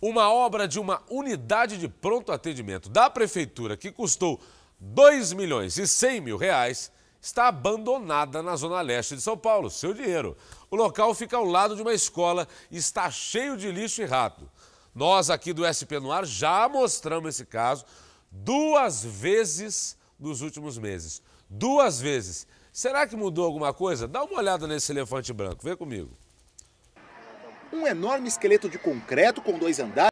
uma obra de uma unidade de pronto atendimento da prefeitura que custou 2 milhões e 100 mil reais está abandonada na zona leste de São Paulo, seu dinheiro. O local fica ao lado de uma escola e está cheio de lixo e rato. Nós aqui do SP no já mostramos esse caso duas vezes nos últimos meses. Duas vezes. Será que mudou alguma coisa? Dá uma olhada nesse elefante branco, vem comigo. Um enorme esqueleto de concreto com dois andares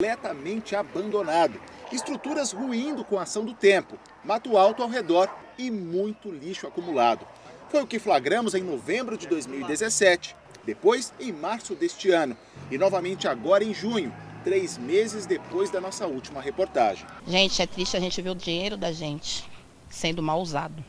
completamente abandonado. Estruturas ruindo com a ação do tempo, mato alto ao redor e muito lixo acumulado. Foi o que flagramos em novembro de 2017, depois em março deste ano e novamente agora em junho, três meses depois da nossa última reportagem. Gente, é triste a gente ver o dinheiro da gente sendo mal usado.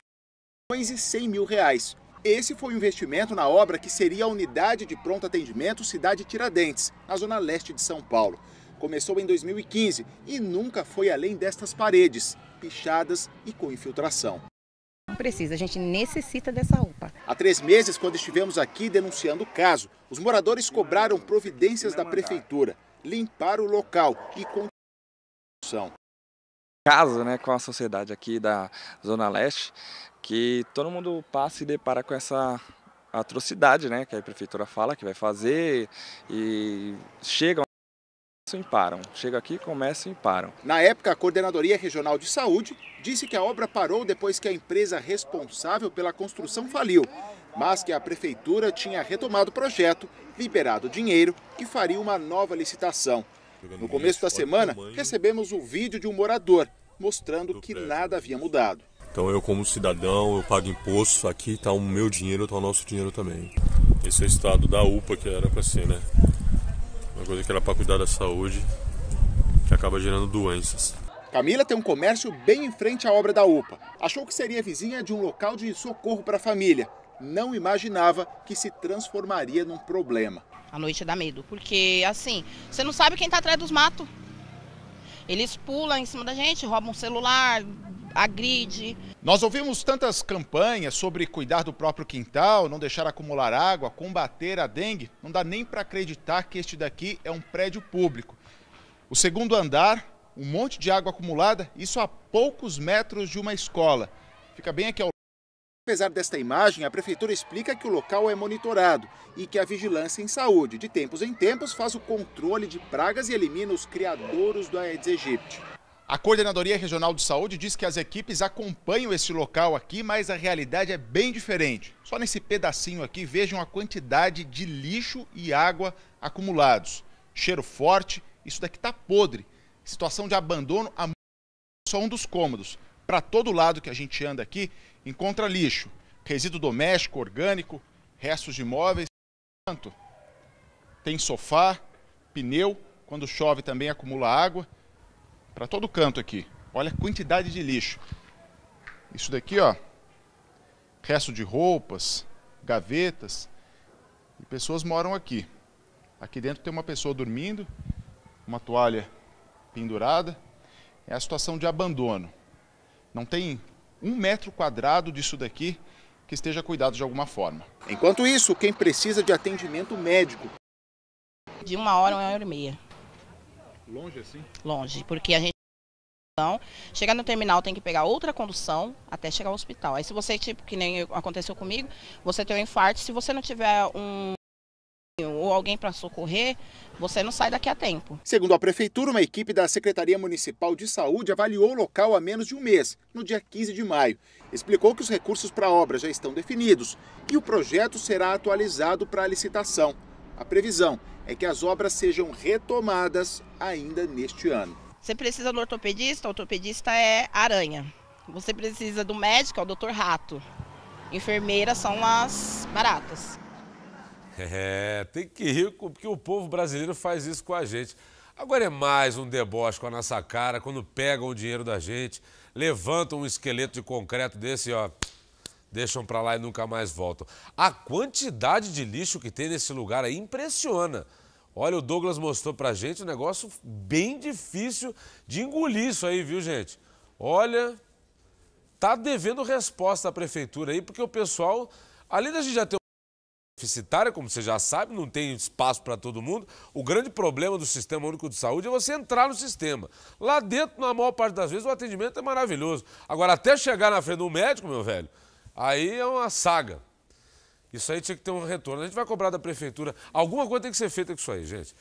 E 100 mil reais, esse foi o investimento na obra que seria a unidade de pronto atendimento Cidade Tiradentes, na zona leste de São Paulo. Começou em 2015 e nunca foi além destas paredes, pichadas e com infiltração. Não precisa, a gente necessita dessa UPA. Há três meses, quando estivemos aqui denunciando o caso, os moradores cobraram providências da prefeitura, limpar o local e construção caso né, com a sociedade aqui da Zona Leste, que todo mundo passa e depara com essa atrocidade né, que a prefeitura fala que vai fazer e chegam e param. Chega aqui, começam e param. Na época, a Coordenadoria Regional de Saúde disse que a obra parou depois que a empresa responsável pela construção faliu, mas que a prefeitura tinha retomado o projeto, liberado dinheiro e faria uma nova licitação. No começo da semana, recebemos o vídeo de um morador mostrando que nada havia mudado. Então eu como cidadão, eu pago impostos, aqui está o meu dinheiro, está o nosso dinheiro também. Esse é o estado da UPA que era para ser, né? Uma coisa que era para cuidar da saúde, que acaba gerando doenças. Camila tem um comércio bem em frente à obra da UPA. Achou que seria vizinha de um local de socorro para a família. Não imaginava que se transformaria num problema. A noite dá medo, porque assim, você não sabe quem está atrás dos matos. Eles pulam em cima da gente, roubam o celular, agride. Nós ouvimos tantas campanhas sobre cuidar do próprio quintal, não deixar acumular água, combater a dengue. Não dá nem para acreditar que este daqui é um prédio público. O segundo andar, um monte de água acumulada, isso a poucos metros de uma escola. Fica bem aqui ao Apesar desta imagem, a prefeitura explica que o local é monitorado e que a vigilância em saúde, de tempos em tempos, faz o controle de pragas e elimina os criadouros do Aedes aegypti. A Coordenadoria Regional de Saúde diz que as equipes acompanham esse local aqui, mas a realidade é bem diferente. Só nesse pedacinho aqui vejam a quantidade de lixo e água acumulados. Cheiro forte, isso daqui está podre. Situação de abandono há só um dos cômodos para todo lado que a gente anda aqui, encontra lixo, resíduo doméstico, orgânico, restos de imóveis. Tem sofá, pneu, quando chove também acumula água, para todo canto aqui. Olha a quantidade de lixo. Isso daqui, ó, resto de roupas, gavetas, e pessoas moram aqui. Aqui dentro tem uma pessoa dormindo, uma toalha pendurada. É a situação de abandono. Não tem um metro quadrado disso daqui que esteja cuidado de alguma forma. Enquanto isso, quem precisa de atendimento médico. De uma hora, uma hora e meia. Longe assim? Longe, porque a gente. Chegar no terminal tem que pegar outra condução até chegar ao hospital. Aí se você, tipo, que nem aconteceu comigo, você tem um infarto, se você não tiver um ou alguém para socorrer, você não sai daqui a tempo. Segundo a Prefeitura, uma equipe da Secretaria Municipal de Saúde avaliou o local há menos de um mês, no dia 15 de maio. Explicou que os recursos para a obra já estão definidos e o projeto será atualizado para a licitação. A previsão é que as obras sejam retomadas ainda neste ano. Você precisa do ortopedista, o ortopedista é aranha. Você precisa do médico, é o doutor rato. Enfermeiras são as baratas. É, tem que rir porque o povo brasileiro faz isso com a gente. Agora é mais um deboche com a nossa cara quando pegam o dinheiro da gente, levantam um esqueleto de concreto desse, ó, deixam para lá e nunca mais voltam. A quantidade de lixo que tem nesse lugar aí impressiona. Olha, o Douglas mostrou pra gente um negócio bem difícil de engolir isso aí, viu, gente? Olha, tá devendo resposta à prefeitura aí, porque o pessoal, além da gente já ter deficitária, como você já sabe, não tem espaço para todo mundo. O grande problema do Sistema Único de Saúde é você entrar no sistema. Lá dentro, na maior parte das vezes, o atendimento é maravilhoso. Agora, até chegar na frente do médico, meu velho, aí é uma saga. Isso aí tinha que ter um retorno. A gente vai cobrar da prefeitura. Alguma coisa tem que ser feita com isso aí, gente.